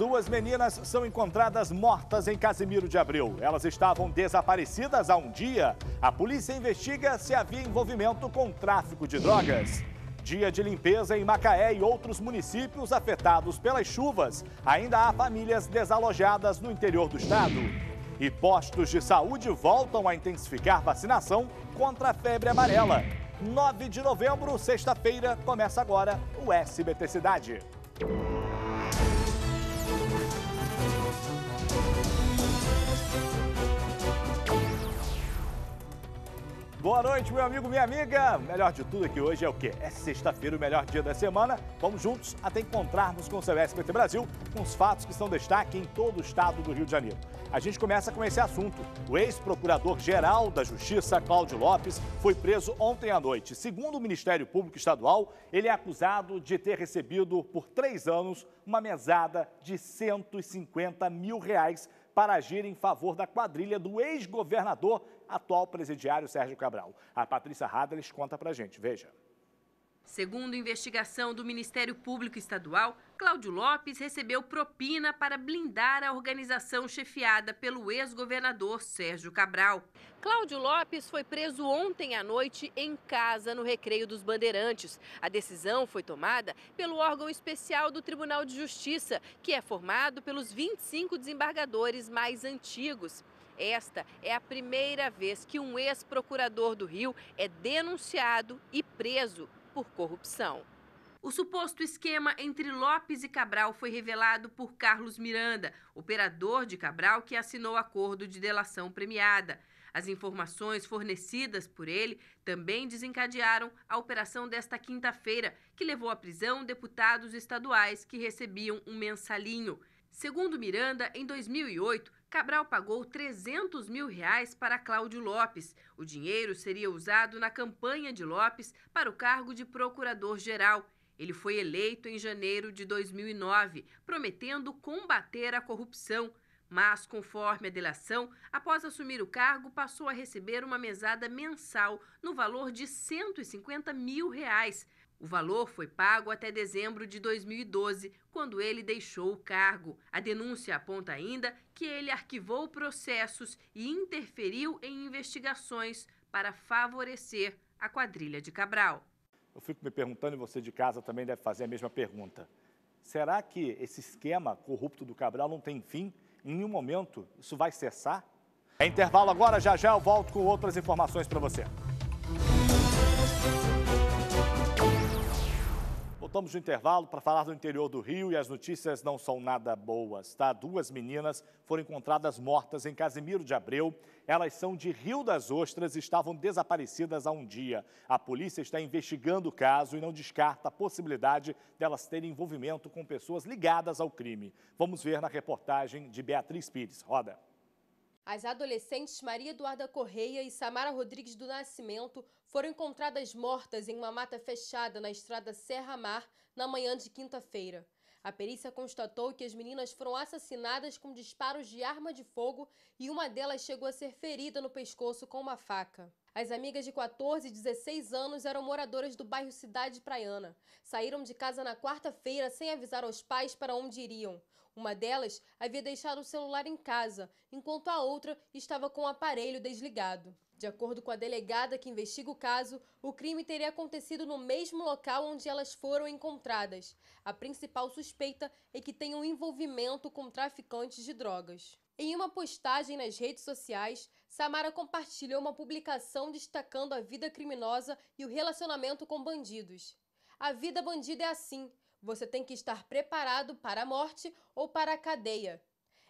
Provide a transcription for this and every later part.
Duas meninas são encontradas mortas em Casimiro de Abreu. Elas estavam desaparecidas há um dia. A polícia investiga se havia envolvimento com tráfico de drogas. Dia de limpeza em Macaé e outros municípios afetados pelas chuvas. Ainda há famílias desalojadas no interior do estado. E postos de saúde voltam a intensificar vacinação contra a febre amarela. 9 de novembro, sexta-feira, começa agora o SBT Cidade. Boa noite, meu amigo, minha amiga. O melhor de tudo é que hoje é o quê? É sexta-feira, o melhor dia da semana. Vamos juntos até encontrarmos com o CBSPT Brasil, com os fatos que são destaque em todo o estado do Rio de Janeiro. A gente começa com esse assunto. O ex-procurador-geral da Justiça, Cláudio Lopes, foi preso ontem à noite. Segundo o Ministério Público Estadual, ele é acusado de ter recebido por três anos uma mesada de 150 mil reais para agir em favor da quadrilha do ex-governador, atual presidiário Sérgio Cabral. A Patrícia Radles conta a gente. Veja. Segundo investigação do Ministério Público Estadual, Cláudio Lopes recebeu propina para blindar a organização chefiada pelo ex-governador Sérgio Cabral. Cláudio Lopes foi preso ontem à noite em casa no Recreio dos Bandeirantes. A decisão foi tomada pelo órgão especial do Tribunal de Justiça, que é formado pelos 25 desembargadores mais antigos. Esta é a primeira vez que um ex-procurador do Rio é denunciado e preso por corrupção. O suposto esquema entre Lopes e Cabral foi revelado por Carlos Miranda, operador de Cabral que assinou acordo de delação premiada. As informações fornecidas por ele também desencadearam a operação desta quinta-feira, que levou à prisão deputados estaduais que recebiam um mensalinho. Segundo Miranda, em 2008, Cabral pagou 300 mil reais para Cláudio Lopes. O dinheiro seria usado na campanha de Lopes para o cargo de procurador-geral. Ele foi eleito em janeiro de 2009, prometendo combater a corrupção. Mas, conforme a delação, após assumir o cargo, passou a receber uma mesada mensal no valor de 150 mil reais. O valor foi pago até dezembro de 2012, quando ele deixou o cargo. A denúncia aponta ainda que ele arquivou processos e interferiu em investigações para favorecer a quadrilha de Cabral. Eu fico me perguntando, e você de casa também deve fazer a mesma pergunta. Será que esse esquema corrupto do Cabral não tem fim? Em nenhum momento isso vai cessar? É intervalo agora, já já eu volto com outras informações para você. Vamos do intervalo para falar do interior do Rio e as notícias não são nada boas, tá? Duas meninas foram encontradas mortas em Casimiro de Abreu. Elas são de Rio das Ostras e estavam desaparecidas há um dia. A polícia está investigando o caso e não descarta a possibilidade delas terem envolvimento com pessoas ligadas ao crime. Vamos ver na reportagem de Beatriz Pires. Roda. As adolescentes Maria Eduarda Correia e Samara Rodrigues do Nascimento foram encontradas mortas em uma mata fechada na estrada Serra Mar na manhã de quinta-feira. A perícia constatou que as meninas foram assassinadas com disparos de arma de fogo e uma delas chegou a ser ferida no pescoço com uma faca. As amigas de 14 e 16 anos eram moradoras do bairro Cidade Praiana. Saíram de casa na quarta-feira sem avisar aos pais para onde iriam. Uma delas havia deixado o celular em casa, enquanto a outra estava com o aparelho desligado. De acordo com a delegada que investiga o caso, o crime teria acontecido no mesmo local onde elas foram encontradas. A principal suspeita é que tem um envolvimento com traficantes de drogas. Em uma postagem nas redes sociais, Samara compartilhou uma publicação destacando a vida criminosa e o relacionamento com bandidos. A vida bandida é assim, você tem que estar preparado para a morte ou para a cadeia.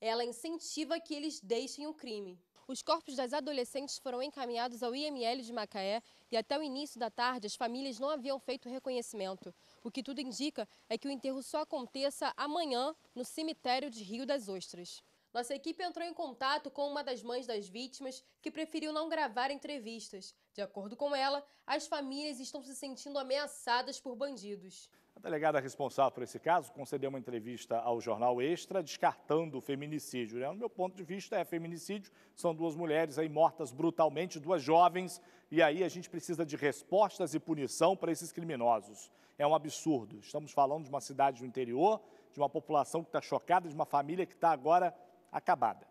Ela incentiva que eles deixem o crime. Os corpos das adolescentes foram encaminhados ao IML de Macaé e até o início da tarde as famílias não haviam feito reconhecimento. O que tudo indica é que o enterro só aconteça amanhã no cemitério de Rio das Ostras. Nossa equipe entrou em contato com uma das mães das vítimas que preferiu não gravar entrevistas. De acordo com ela, as famílias estão se sentindo ameaçadas por bandidos. A delegada responsável por esse caso concedeu uma entrevista ao jornal Extra, descartando o feminicídio. Né? No meu ponto de vista, é feminicídio. São duas mulheres aí mortas brutalmente, duas jovens, e aí a gente precisa de respostas e punição para esses criminosos. É um absurdo. Estamos falando de uma cidade do interior, de uma população que está chocada, de uma família que está agora acabada.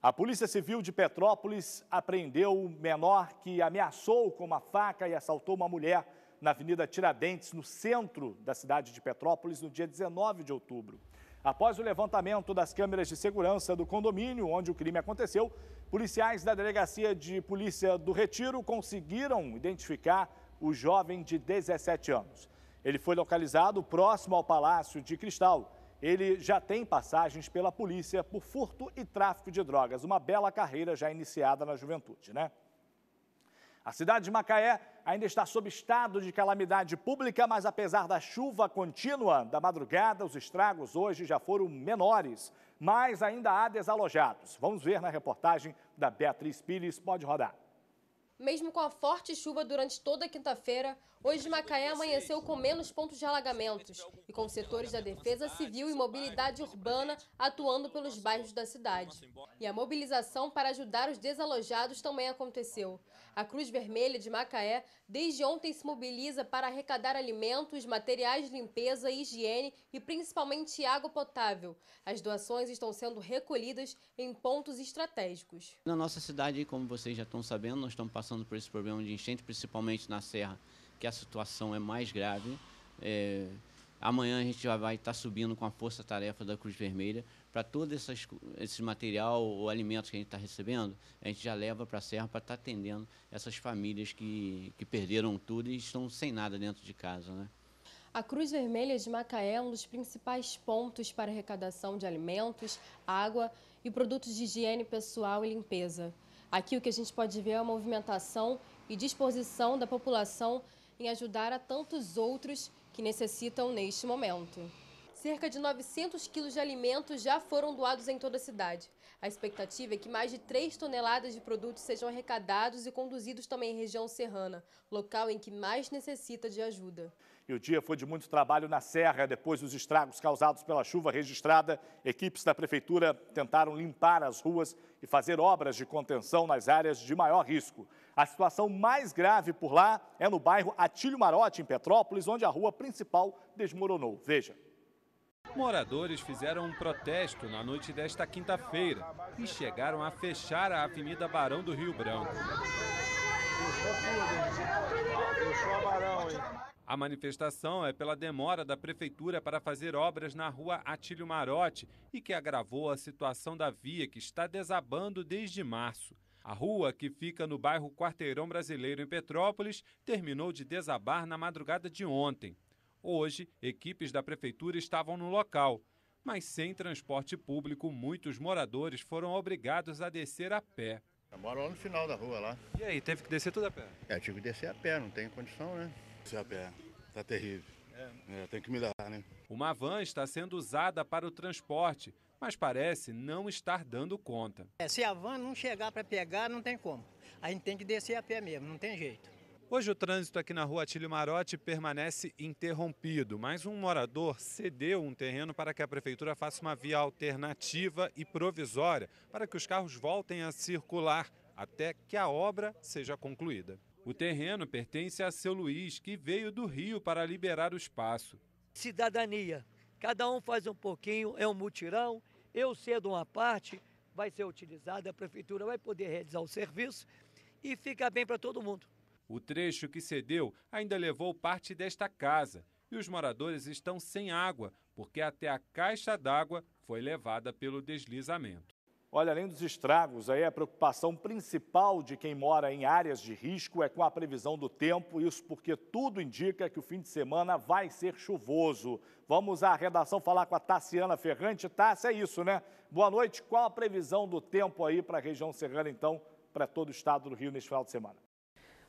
A Polícia Civil de Petrópolis apreendeu o menor que ameaçou com uma faca e assaltou uma mulher na Avenida Tiradentes, no centro da cidade de Petrópolis, no dia 19 de outubro. Após o levantamento das câmeras de segurança do condomínio onde o crime aconteceu, policiais da Delegacia de Polícia do Retiro conseguiram identificar o jovem de 17 anos. Ele foi localizado próximo ao Palácio de Cristal. Ele já tem passagens pela polícia por furto e tráfico de drogas. Uma bela carreira já iniciada na juventude, né? A cidade de Macaé ainda está sob estado de calamidade pública, mas apesar da chuva contínua da madrugada, os estragos hoje já foram menores, mas ainda há desalojados. Vamos ver na reportagem da Beatriz Pires. Pode rodar. Mesmo com a forte chuva durante toda a quinta-feira, Hoje, Macaé amanheceu com menos pontos de alagamentos e com setores da defesa civil e mobilidade urbana atuando pelos bairros da cidade. E a mobilização para ajudar os desalojados também aconteceu. A Cruz Vermelha de Macaé, desde ontem, se mobiliza para arrecadar alimentos, materiais de limpeza, higiene e principalmente água potável. As doações estão sendo recolhidas em pontos estratégicos. Na nossa cidade, como vocês já estão sabendo, nós estamos passando por esse problema de enchente, principalmente na Serra que a situação é mais grave. É, amanhã a gente já vai estar subindo com a força-tarefa da Cruz Vermelha para todo essas, esse material ou alimentos que a gente está recebendo, a gente já leva para a Serra para estar tá atendendo essas famílias que, que perderam tudo e estão sem nada dentro de casa. Né? A Cruz Vermelha de Macaé é um dos principais pontos para arrecadação de alimentos, água e produtos de higiene pessoal e limpeza. Aqui o que a gente pode ver é a movimentação e disposição da população em ajudar a tantos outros que necessitam neste momento. Cerca de 900 quilos de alimentos já foram doados em toda a cidade. A expectativa é que mais de 3 toneladas de produtos sejam arrecadados e conduzidos também em região serrana, local em que mais necessita de ajuda. E o dia foi de muito trabalho na serra. Depois dos estragos causados pela chuva registrada, equipes da prefeitura tentaram limpar as ruas e fazer obras de contenção nas áreas de maior risco. A situação mais grave por lá é no bairro Atílio Marote, em Petrópolis, onde a rua principal desmoronou. Veja. Moradores fizeram um protesto na noite desta quinta-feira e chegaram a fechar a Avenida Barão do Rio Branco. Fechou hein? Fechou Barão, hein? A manifestação é pela demora da prefeitura para fazer obras na rua Atílio Marote e que agravou a situação da via que está desabando desde março. A rua, que fica no bairro Quarteirão Brasileiro em Petrópolis, terminou de desabar na madrugada de ontem. Hoje, equipes da prefeitura estavam no local, mas sem transporte público, muitos moradores foram obrigados a descer a pé. Eu moro lá no final da rua lá. E aí, teve que descer tudo a pé? É, tive que descer a pé, não tem condição, né? Descer a pé, tá terrível. É. é tem que me dar, né? Uma van está sendo usada para o transporte, mas parece não estar dando conta. É, se a van não chegar para pegar, não tem como. A gente tem que descer a pé mesmo, não tem jeito. Hoje o trânsito aqui na rua Atílio Marotti permanece interrompido, mas um morador cedeu um terreno para que a prefeitura faça uma via alternativa e provisória para que os carros voltem a circular até que a obra seja concluída. O terreno pertence a seu Luiz, que veio do Rio para liberar o espaço. Cidadania. Cada um faz um pouquinho, é um mutirão. Eu cedo uma parte, vai ser utilizada, a prefeitura vai poder realizar o serviço e fica bem para todo mundo. O trecho que cedeu ainda levou parte desta casa e os moradores estão sem água, porque até a caixa d'água foi levada pelo deslizamento. Olha, além dos estragos, aí a preocupação principal de quem mora em áreas de risco é com a previsão do tempo, isso porque tudo indica que o fim de semana vai ser chuvoso. Vamos à redação falar com a Tassiana Ferrante. Tassi, é isso, né? Boa noite. Qual a previsão do tempo aí para a região serrana, então, para todo o estado do Rio neste final de semana?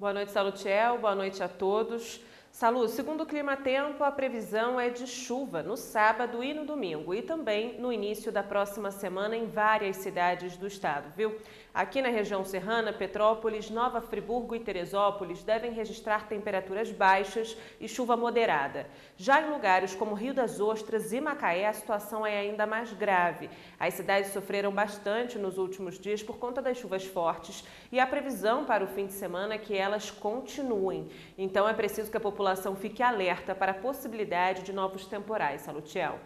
Boa noite, Salutiel. Boa noite a todos. Salu, segundo o Clima Tempo, a previsão é de chuva no sábado e no domingo e também no início da próxima semana em várias cidades do estado, viu? Aqui na região serrana, Petrópolis, Nova Friburgo e Teresópolis devem registrar temperaturas baixas e chuva moderada. Já em lugares como Rio das Ostras e Macaé, a situação é ainda mais grave. As cidades sofreram bastante nos últimos dias por conta das chuvas fortes e a previsão para o fim de semana é que elas continuem. Então é preciso que a população população fique alerta para a possibilidade de novos temporais. Salutiel.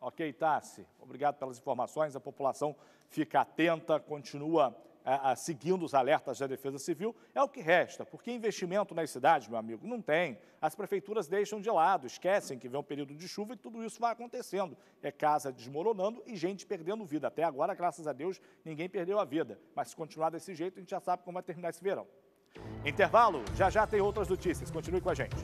Ok, Tassi. Obrigado pelas informações. A população fica atenta, continua a, é, a, seguindo os alertas da Defesa Civil, é o que resta, porque investimento nas cidades, meu amigo, não tem. As prefeituras deixam de lado, esquecem que vem um período de chuva e tudo isso vai acontecendo. É casa desmoronando e gente perdendo vida. Até agora, graças a Deus, ninguém perdeu a vida. Mas se continuar desse jeito, a gente já sabe como vai terminar esse verão. Intervalo, já já tem outras notícias. Continue com a gente.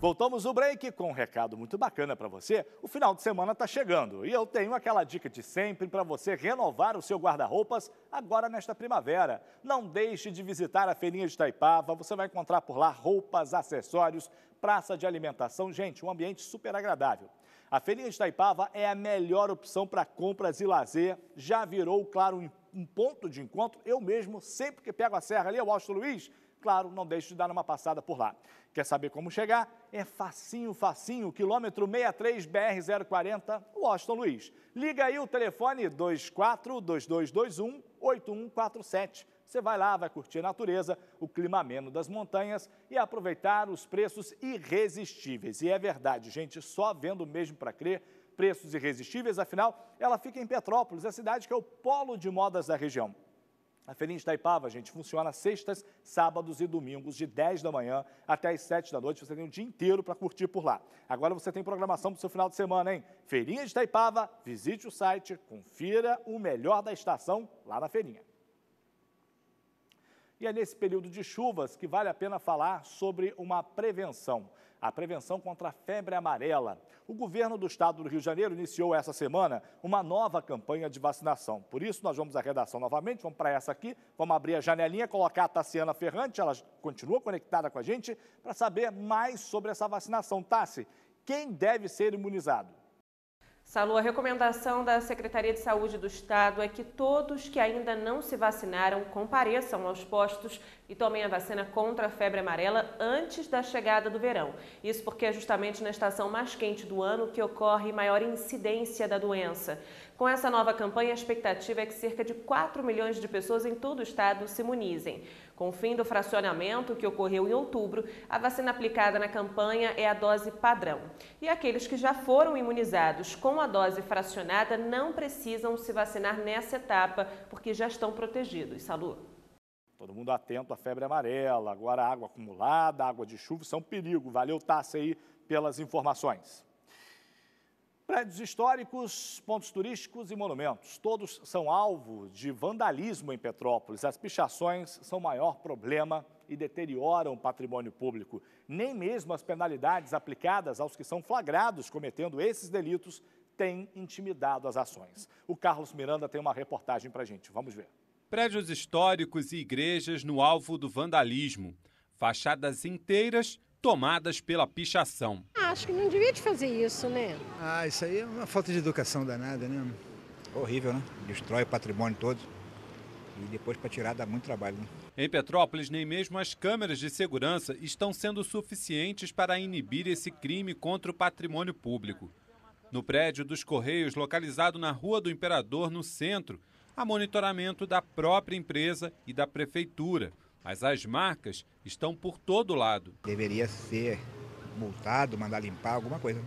Voltamos do break com um recado muito bacana para você. O final de semana está chegando e eu tenho aquela dica de sempre para você renovar o seu guarda-roupas agora nesta primavera. Não deixe de visitar a feirinha de Taipava, você vai encontrar por lá roupas, acessórios, praça de alimentação, gente, um ambiente super agradável. A Feirinha de Itaipava é a melhor opção para compras e lazer. Já virou, claro, um ponto de encontro. Eu mesmo, sempre que pego a serra ali, eu Austin Luiz, claro, não deixo de dar uma passada por lá. Quer saber como chegar? É facinho, facinho, quilômetro 63 BR 040, Washington Luiz. Liga aí o telefone 24 2221 8147 você vai lá, vai curtir a natureza, o clima ameno das montanhas e aproveitar os preços irresistíveis. E é verdade, gente, só vendo mesmo para crer, preços irresistíveis, afinal, ela fica em Petrópolis, a cidade que é o polo de modas da região. A Feirinha de Itaipava, gente, funciona sextas, sábados e domingos, de 10 da manhã até as 7 da noite. Você tem o dia inteiro para curtir por lá. Agora você tem programação para o seu final de semana, hein? Feirinha de Itaipava, visite o site, confira o melhor da estação lá na feirinha. E é nesse período de chuvas que vale a pena falar sobre uma prevenção, a prevenção contra a febre amarela. O governo do estado do Rio de Janeiro iniciou essa semana uma nova campanha de vacinação. Por isso, nós vamos à redação novamente, vamos para essa aqui, vamos abrir a janelinha, colocar a Tassiana Ferrante, ela continua conectada com a gente, para saber mais sobre essa vacinação. Tassi, quem deve ser imunizado? Salu, a recomendação da Secretaria de Saúde do Estado é que todos que ainda não se vacinaram compareçam aos postos e tomem a vacina contra a febre amarela antes da chegada do verão. Isso porque é justamente na estação mais quente do ano que ocorre maior incidência da doença. Com essa nova campanha, a expectativa é que cerca de 4 milhões de pessoas em todo o estado se imunizem. Com o fim do fracionamento, que ocorreu em outubro, a vacina aplicada na campanha é a dose padrão. E aqueles que já foram imunizados com a dose fracionada não precisam se vacinar nessa etapa, porque já estão protegidos. Salu. Todo mundo atento à febre amarela, agora água acumulada, água de chuva, são é perigo. Valeu, Tassi, aí pelas informações. Prédios históricos, pontos turísticos e monumentos, todos são alvo de vandalismo em Petrópolis. As pichações são o maior problema e deterioram o patrimônio público. Nem mesmo as penalidades aplicadas aos que são flagrados cometendo esses delitos têm intimidado as ações. O Carlos Miranda tem uma reportagem para gente. Vamos ver. Prédios históricos e igrejas no alvo do vandalismo. Fachadas inteiras tomadas pela pichação. Ah, acho que não devia de fazer isso, né? Ah, isso aí é uma falta de educação danada, né? Horrível, né? Destrói o patrimônio todo. E depois para tirar dá muito trabalho, né? Em Petrópolis, nem mesmo as câmeras de segurança estão sendo suficientes para inibir esse crime contra o patrimônio público. No prédio dos Correios, localizado na Rua do Imperador, no centro, há monitoramento da própria empresa e da prefeitura. Mas as marcas estão por todo lado. Deveria ser multado, mandar limpar, alguma coisa. Né?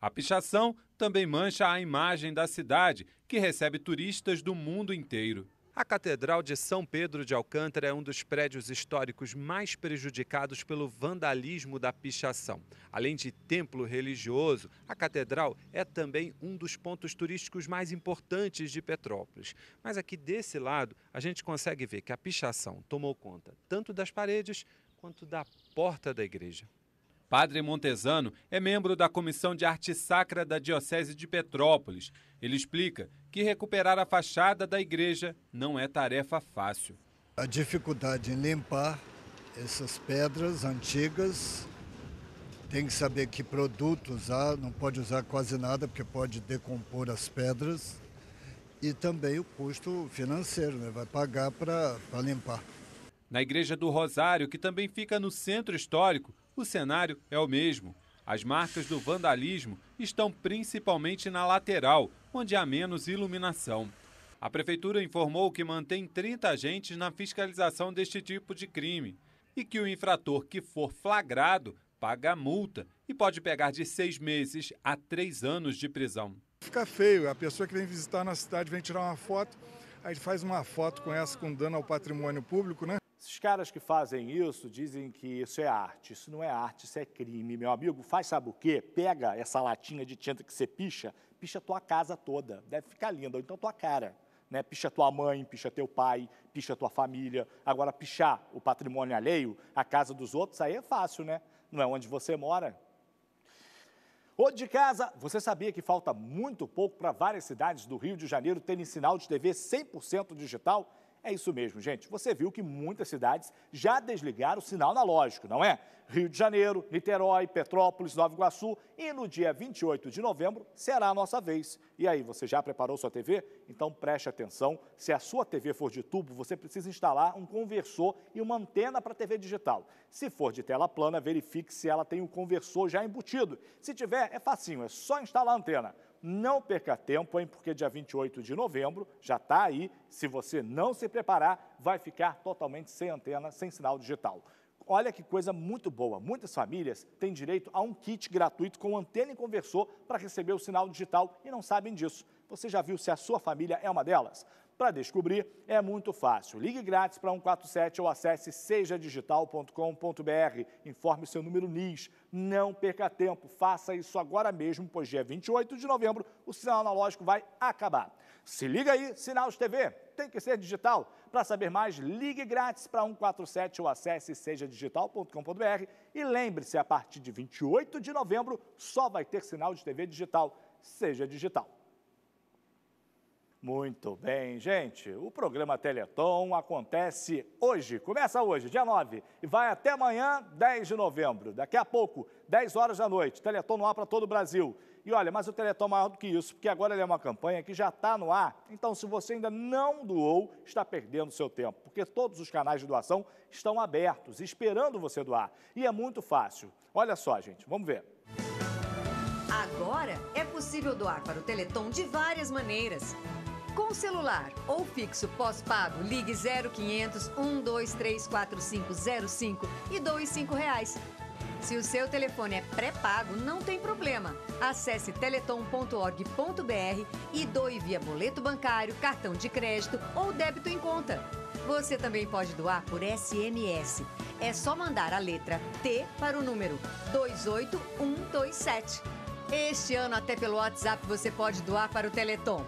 A pichação também mancha a imagem da cidade, que recebe turistas do mundo inteiro. A Catedral de São Pedro de Alcântara é um dos prédios históricos mais prejudicados pelo vandalismo da pichação. Além de templo religioso, a catedral é também um dos pontos turísticos mais importantes de Petrópolis. Mas aqui desse lado, a gente consegue ver que a pichação tomou conta tanto das paredes quanto da porta da igreja. Padre Montesano é membro da Comissão de Arte Sacra da Diocese de Petrópolis. Ele explica que recuperar a fachada da igreja não é tarefa fácil. A dificuldade em limpar essas pedras antigas, tem que saber que produto usar, não pode usar quase nada porque pode decompor as pedras. E também o custo financeiro, né? vai pagar para limpar. Na Igreja do Rosário, que também fica no centro histórico, o cenário é o mesmo. As marcas do vandalismo estão principalmente na lateral, onde há menos iluminação. A prefeitura informou que mantém 30 agentes na fiscalização deste tipo de crime e que o infrator que for flagrado paga a multa e pode pegar de seis meses a três anos de prisão. Fica feio, a pessoa que vem visitar na cidade vem tirar uma foto, aí faz uma foto com essa com dano ao patrimônio público, né? caras que fazem isso dizem que isso é arte. Isso não é arte, isso é crime. Meu amigo, faz sabe o quê? Pega essa latinha de tinta que você picha, picha tua casa toda. Deve ficar linda, ou então tua cara. Né? Picha tua mãe, picha teu pai, picha tua família. Agora, pichar o patrimônio alheio, a casa dos outros, aí é fácil, né? Não é onde você mora. Outro de casa, você sabia que falta muito pouco para várias cidades do Rio de Janeiro terem sinal de TV 100% digital? É isso mesmo, gente. Você viu que muitas cidades já desligaram o sinal analógico, não é? Rio de Janeiro, Niterói, Petrópolis, Nova Iguaçu e no dia 28 de novembro será a nossa vez. E aí, você já preparou sua TV? Então preste atenção, se a sua TV for de tubo, você precisa instalar um conversor e uma antena para TV digital. Se for de tela plana, verifique se ela tem o um conversor já embutido. Se tiver, é facinho, é só instalar a antena não perca tempo, hein? Porque dia 28 de novembro já está aí. Se você não se preparar, vai ficar totalmente sem antena, sem sinal digital. Olha que coisa muito boa. Muitas famílias têm direito a um kit gratuito com antena e conversor para receber o sinal digital e não sabem disso. Você já viu se a sua família é uma delas? Para descobrir, é muito fácil. Ligue grátis para 147 ou acesse sejadigital.com.br. Informe seu número NIS. Não perca tempo, faça isso agora mesmo, pois dia 28 de novembro o sinal analógico vai acabar. Se liga aí, Sinal de TV, tem que ser digital. Para saber mais, ligue grátis para 147 ou acesse sejadigital.com.br e lembre-se, a partir de 28 de novembro só vai ter sinal de TV digital. Seja digital. Muito bem, gente. O programa Teleton acontece hoje, começa hoje, dia 9, e vai até amanhã, 10 de novembro. Daqui a pouco, 10 horas da noite, Teleton no ar para todo o Brasil. E olha, mas o Teleton é maior do que isso, porque agora ele é uma campanha que já está no ar. Então, se você ainda não doou, está perdendo seu tempo, porque todos os canais de doação estão abertos, esperando você doar. E é muito fácil. Olha só, gente, vamos ver. Agora é possível doar para o Teleton de várias maneiras. Com celular ou fixo pós-pago, ligue 0500 123450 e doe R$ reais. Se o seu telefone é pré-pago, não tem problema. Acesse teleton.org.br e doe via boleto bancário, cartão de crédito ou débito em conta. Você também pode doar por SMS. É só mandar a letra T para o número 28127. Este ano, até pelo WhatsApp, você pode doar para o Teleton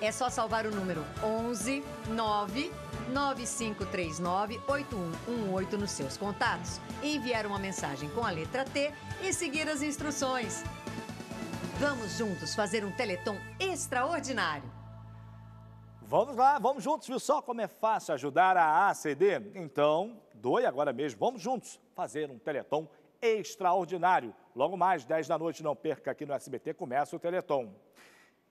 é só salvar o número 11 9 9539 8118 nos seus contatos, enviar uma mensagem com a letra T e seguir as instruções. Vamos juntos fazer um Teleton extraordinário. Vamos lá, vamos juntos, viu só como é fácil ajudar a ACD? Então, doe agora mesmo, vamos juntos fazer um Teleton extraordinário. Logo mais, 10 da noite, não perca aqui no SBT, começa o Teleton.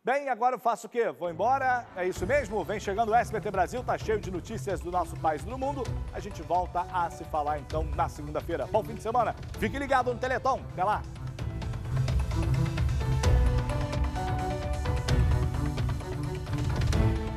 Bem, agora eu faço o quê? Vou embora? É isso mesmo? Vem chegando o SBT Brasil, tá cheio de notícias do nosso país e do mundo. A gente volta a se falar então na segunda-feira. Bom fim de semana. Fique ligado no Teleton. Até lá.